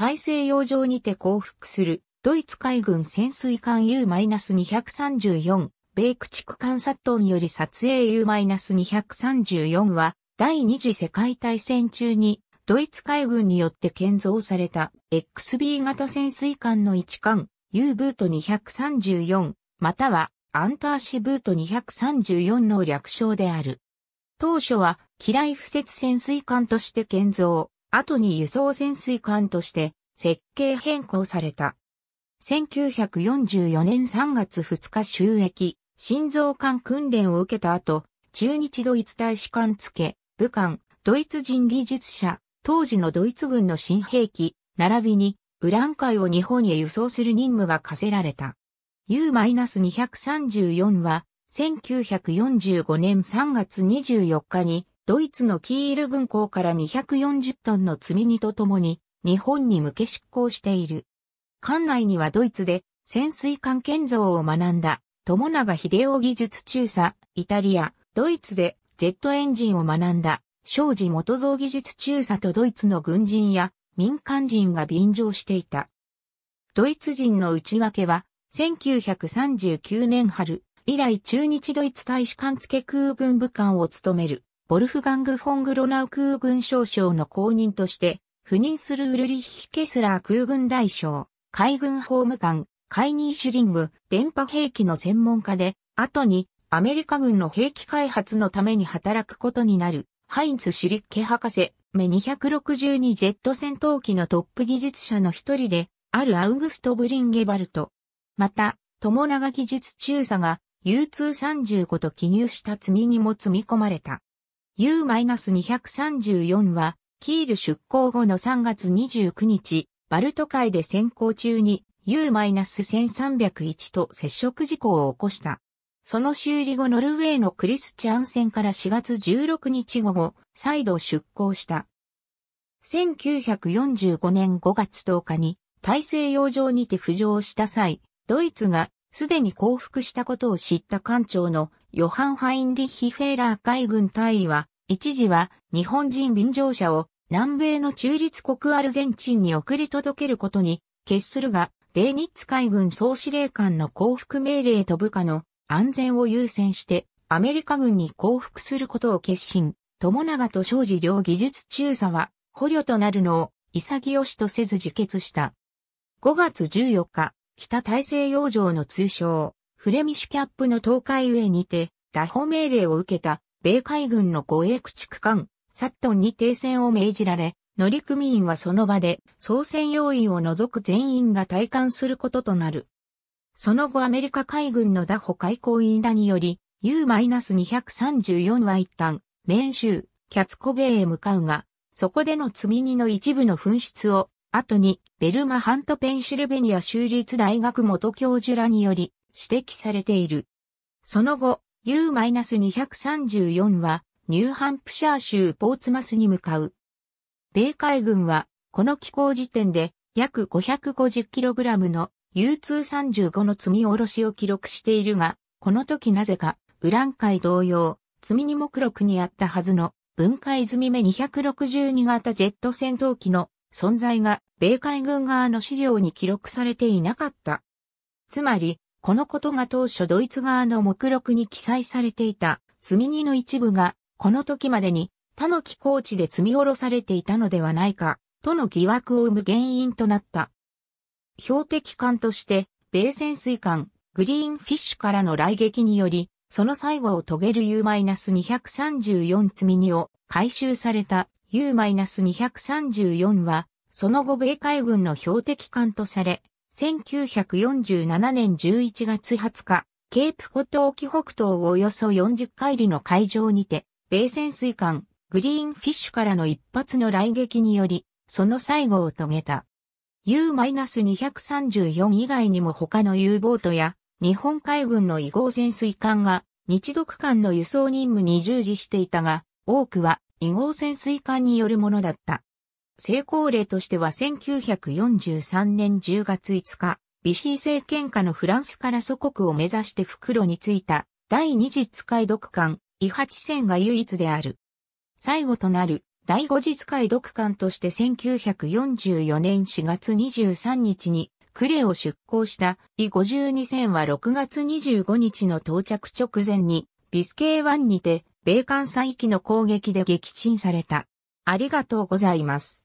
大西洋上にて降伏する、ドイツ海軍潜水艦 U-234、米駆逐艦サットンより撮影 U-234 は、第二次世界大戦中に、ドイツ海軍によって建造された XB 型潜水艦の一艦 U ブート234またはアンターシブート234の略称である。当初は機雷敷設潜水艦として建造、後に輸送潜水艦として設計変更された。1944年3月2日収益、心臓艦訓練を受けた後、中日ドイツ大使館付、武漢、ドイツ人技術者、当時のドイツ軍の新兵器、並びに、ウラン海を日本へ輸送する任務が課せられた。U-234 は、1945年3月24日にドイツのキール軍港から240トンの積み荷とともに、日本に向け出港している。館内にはドイツで潜水艦建造を学んだ、友永秀夫技術中佐、イタリア、ドイツでジェットエンジンを学んだ、庄司元造技術中佐とドイツの軍人や民間人が便乗していた。ドイツ人の内訳は、1939年春、以来駐日ドイツ大使館付空軍部官を務めるボルフガング・フォング・ロナウ空軍少将の後任として、赴任するウルリッヒ・ケスラー空軍大将、海軍法務官、カイニー・シュリング、電波兵器の専門家で、後にアメリカ軍の兵器開発のために働くことになる、ハインツ・シュリッケ博士、メ262ジェット戦闘機のトップ技術者の一人で、あるアウグスト・ブリンゲバルト。また、友永技術中佐が U235 と記入した積み荷も積み込まれた。U-234 は、キール出港後の3月29日、バルト海で潜航中に U-1301 と接触事故を起こした。その修理後ノルウェーのクリスチャン船から4月16日午後、再度出港した。1945年5月10日に大西洋上にて浮上した際、ドイツがすでに降伏したことを知った艦長のヨハン・ハインリッヒ・フェーラー海軍大尉は一時は日本人便乗者を南米の中立国アルゼンチンに送り届けることに決するが、米日海軍総司令官の降伏命令と部下の安全を優先してアメリカ軍に降伏することを決心、友永と庄司両技術中佐は捕虜となるのを潔しとせず自決した。5月14日、北大西洋上の通称、フレミシュキャップの東海上にて、打捕命令を受けた米海軍の護衛駆逐艦、サットンに停戦を命じられ、乗組員はその場で操船要員を除く全員が退官することとなる。その後アメリカ海軍の打歩海行員らにより、U-234 は一旦、メーン州、キャツコベイへ向かうが、そこでの積み荷の一部の紛失を、後に、ベルマハントペンシルベニア州立大学元教授らにより、指摘されている。その後、U-234 はニューハンプシャー州ポーツマスに向かう。米海軍はこの機構時点で約 550kg の U235 の積み下ろしを記録しているが、この時なぜかウラン海同様、積み荷目録にあったはずの分解済み目262型ジェット戦闘機の存在が米海軍側の資料に記録されていなかった。つまり、このことが当初ドイツ側の目録に記載されていた積み荷の一部が、この時までに他の寄港地で積み下ろされていたのではないか、との疑惑を生む原因となった。標的艦として、米潜水艦、グリーンフィッシュからの来撃により、その最後を遂げる U-234 積み荷を回収された U-234 は、その後米海軍の標的艦とされ、1947年11月20日、ケープコト沖北東およそ40海里の海上にて、米潜水艦、グリーンフィッシュからの一発の来撃により、その最後を遂げた。U-234 以外にも他の U ボートや、日本海軍の異号潜水艦が、日独艦の輸送任務に従事していたが、多くは異号潜水艦によるものだった。成功例としては1943年10月5日、ビシー政権下のフランスから祖国を目指して袋についた第二次使い独艦、イハチ戦が唯一である。最後となる第五次使い独艦として1944年4月23日にクレを出港したイ52戦は6月25日の到着直前にビスケー湾にて米艦3機の攻撃で撃沈された。ありがとうございます。